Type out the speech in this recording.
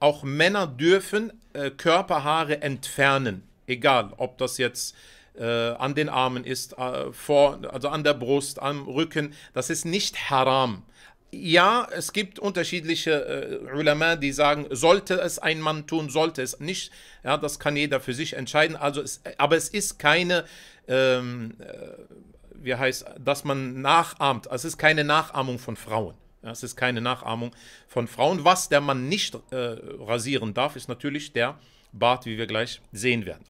Auch Männer dürfen äh, Körperhaare entfernen, egal ob das jetzt äh, an den Armen ist, äh, vor, also an der Brust, am Rücken. Das ist nicht haram. Ja, es gibt unterschiedliche äh, Ulama, die sagen, sollte es ein Mann tun, sollte es nicht. Ja, das kann jeder für sich entscheiden. Also es, aber es ist keine, ähm, äh, wie heißt, dass man nachahmt. Also es ist keine Nachahmung von Frauen. Es ist keine Nachahmung von Frauen. Was der Mann nicht äh, rasieren darf, ist natürlich der Bart, wie wir gleich sehen werden.